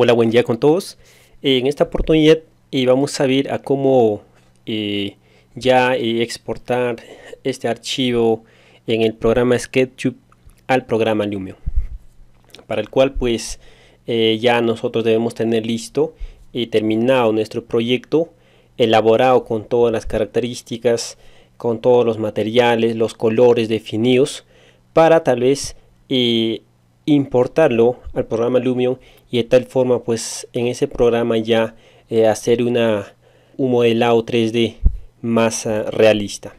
Hola, buen día con todos. En esta oportunidad eh, vamos a ver a cómo eh, ya eh, exportar este archivo en el programa SketchUp al programa Lumion para el cual pues ya nosotros debemos tener listo y terminado nuestro proyecto, elaborado con todas las características, con todos los materiales, los colores definidos, para tal vez importarlo al programa Lumion y de tal forma pues en ese programa ya eh, hacer una, un modelado 3D más ah, realista.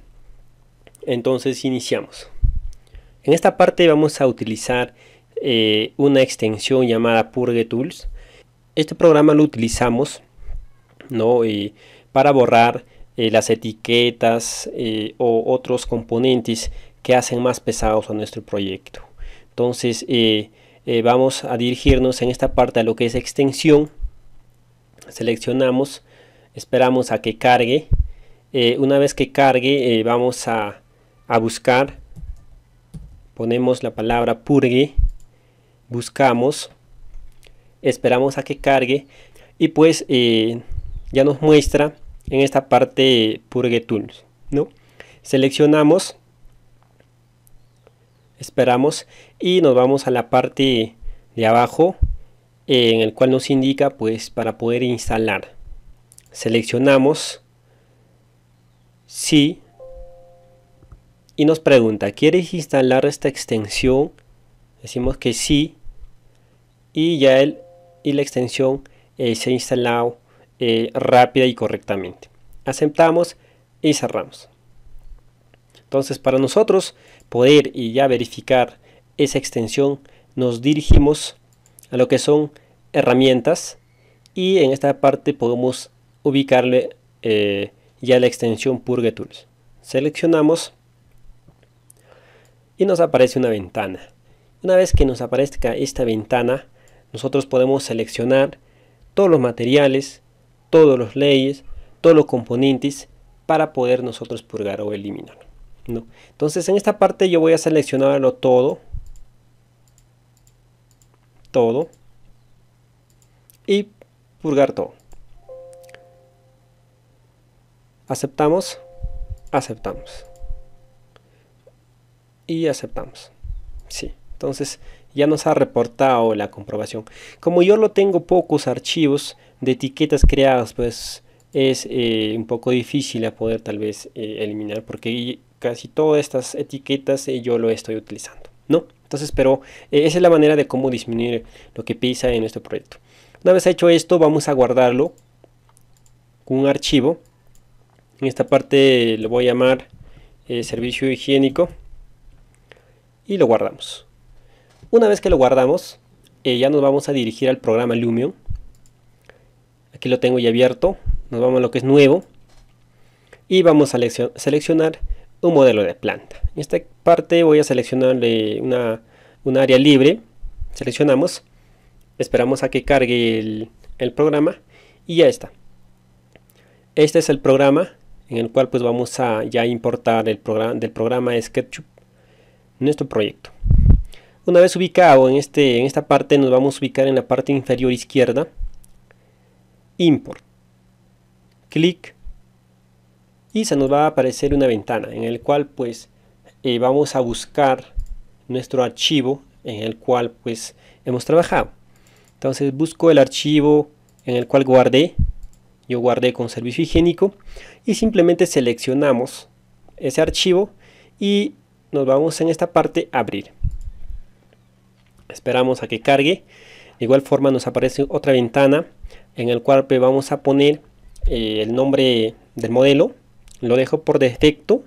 Entonces iniciamos. En esta parte vamos a utilizar eh, una extensión llamada Purge Tools. Este programa lo utilizamos ¿no? Eh, para borrar las etiquetas o otros componentes que hacen más pesados a nuestro proyecto. Entonces eh, vamos a dirigirnos en esta parte a lo que es extensión seleccionamos esperamos a que cargue eh, una vez que cargue eh, vamos a, buscar ponemos la palabra purgue buscamos esperamos a que cargue y pues ya nos muestra en esta parte purge tools no seleccionamos esperamos y nos vamos a la parte de abajo en el cual nos indica pues para poder instalar seleccionamos sí y nos pregunta ¿quieres instalar esta extensión? decimos que sí y ya él y la extensión eh, se ha instalado eh, rápida y correctamente aceptamos y cerramos entonces, para nosotros poder y ya verificar esa extensión, nos dirigimos a lo que son herramientas y en esta parte podemos ubicarle eh, ya la extensión Purge Tools. Seleccionamos y nos aparece una ventana. Una vez que nos aparezca esta ventana, nosotros podemos seleccionar todos los materiales, todos los leyes, todos los componentes para poder nosotros purgar o eliminar. No. Entonces en esta parte yo voy a seleccionarlo todo. Todo. Y purgar todo. Aceptamos. Aceptamos. Y aceptamos. Sí. Entonces ya nos ha reportado la comprobación. Como yo lo tengo pocos archivos de etiquetas creadas, pues es eh, un poco difícil a poder tal vez eh, eliminar porque casi todas estas etiquetas eh, yo lo estoy utilizando, ¿no? Entonces, pero eh, esa es la manera de cómo disminuir lo que pisa en este proyecto. Una vez hecho esto, vamos a guardarlo con un archivo. En esta parte lo voy a llamar eh, servicio higiénico y lo guardamos. Una vez que lo guardamos, ya nos vamos a dirigir al programa Lumion. Aquí lo tengo ya abierto. Nos vamos a lo que es nuevo y vamos a seleccionar un modelo de planta. En esta parte voy a seleccionarle una, un área libre, seleccionamos, esperamos a que cargue el, programa y ya está. Este es el programa en el cual pues vamos a ya importar el programa del programa SketchUp nuestro proyecto. Una vez ubicado en, este, en esta parte nos vamos a ubicar en la parte inferior izquierda. Import. Clic y se nos va a aparecer una ventana en el cual pues eh, vamos a buscar nuestro archivo en el cual pues hemos trabajado entonces busco el archivo en el cual guardé yo guardé con servicio higiénico y simplemente seleccionamos ese archivo y nos vamos en esta parte a abrir esperamos a que cargue de igual forma nos aparece otra ventana en el cual pues, vamos a poner eh, el nombre del modelo lo dejo por defecto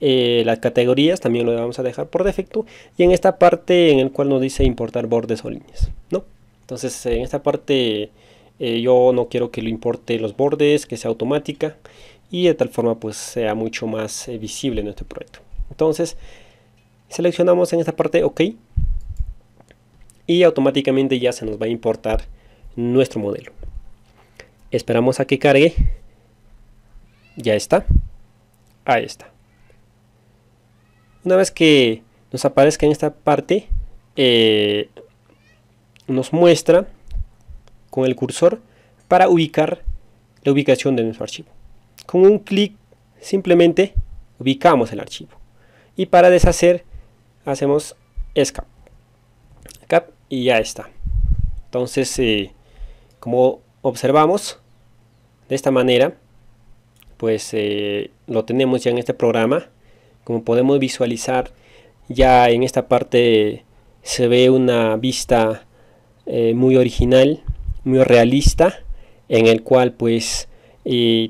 eh, las categorías también lo vamos a dejar por defecto y en esta parte en el cual nos dice importar bordes o líneas no entonces en esta parte eh, yo no quiero que lo importe los bordes que sea automática y de tal forma pues sea mucho más eh, visible en nuestro proyecto entonces seleccionamos en esta parte ok y automáticamente ya se nos va a importar nuestro modelo esperamos a que cargue ya está Ahí está. Una vez que nos aparezca en esta parte, eh, nos muestra con el cursor para ubicar la ubicación de nuestro archivo. Con un clic simplemente ubicamos el archivo. Y para deshacer hacemos escape. y ya está. Entonces, eh, como observamos, de esta manera pues eh, lo tenemos ya en este programa. Como podemos visualizar, ya en esta parte se ve una vista eh, muy original, muy realista, en el cual pues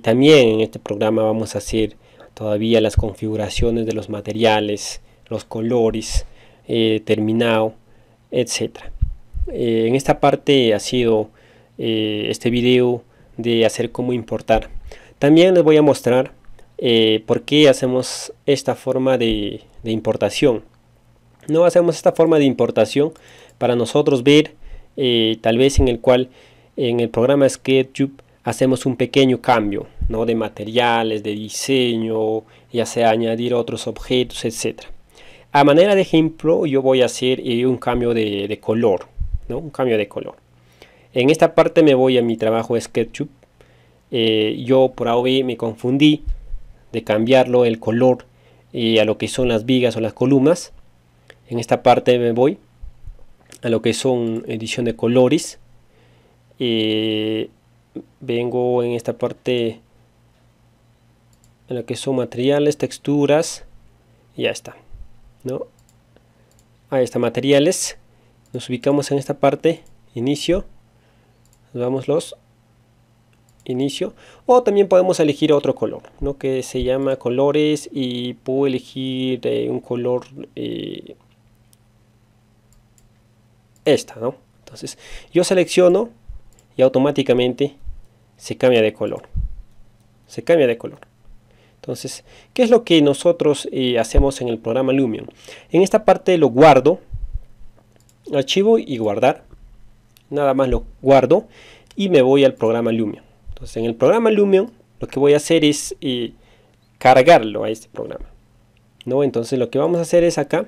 también en este programa vamos a hacer todavía las configuraciones de los materiales, los colores, eh, terminado, etc. en esta parte ha sido este video de hacer cómo importar también les voy a mostrar eh, por qué hacemos esta forma de, importación. No hacemos esta forma de importación para nosotros ver eh, tal vez en el cual en el programa SketchUp hacemos un pequeño cambio ¿no? de materiales, de diseño, ya sea añadir otros objetos, etc. A manera de ejemplo yo voy a hacer eh, un cambio de, de color, ¿no? un cambio de color. En esta parte me voy a mi trabajo SketchUp eh, yo por ahora me confundí de cambiarlo el color eh, a lo que son las vigas o las columnas. En esta parte me voy a lo que son edición de colores. Eh, vengo en esta parte a lo que son materiales, texturas. Y ya está. ¿no? Ahí está, materiales. Nos ubicamos en esta parte, inicio. vamos los inicio o también podemos elegir otro color ¿no? que se llama colores y puedo elegir eh, un color eh, esta ¿no? entonces yo selecciono y automáticamente se cambia de color se cambia de color entonces qué es lo que nosotros eh, hacemos en el programa Lumion en esta parte lo guardo archivo y guardar nada más lo guardo y me voy al programa Lumion entonces en el programa Lumion lo que voy a hacer es eh, cargarlo a este programa. ¿no? Entonces lo que vamos a hacer es acá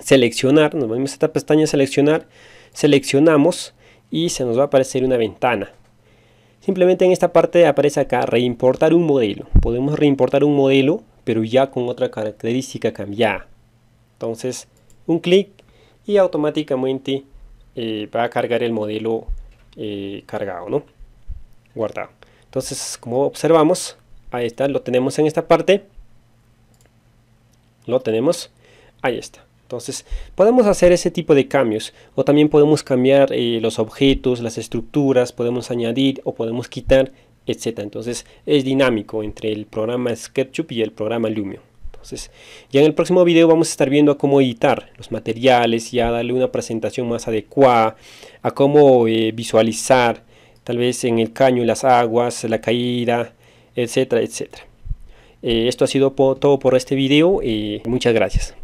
seleccionar, nos vamos a esta pestaña seleccionar, seleccionamos y se nos va a aparecer una ventana. Simplemente en esta parte aparece acá reimportar un modelo. Podemos reimportar un modelo pero ya con otra característica cambiada. Entonces un clic y automáticamente eh, va a cargar el modelo eh, cargado. ¿no? guardado. Entonces, como observamos, ahí está, lo tenemos en esta parte. Lo tenemos, ahí está. Entonces, podemos hacer ese tipo de cambios o también podemos cambiar eh, los objetos, las estructuras, podemos añadir o podemos quitar, etc. Entonces, es dinámico entre el programa SketchUp y el programa Lumio. Entonces, ya en el próximo video vamos a estar viendo a cómo editar los materiales y a darle una presentación más adecuada, a cómo eh, visualizar tal vez en el caño, las aguas, la caída, etcétera, etcétera. Eh, esto ha sido todo por este video y eh, muchas gracias.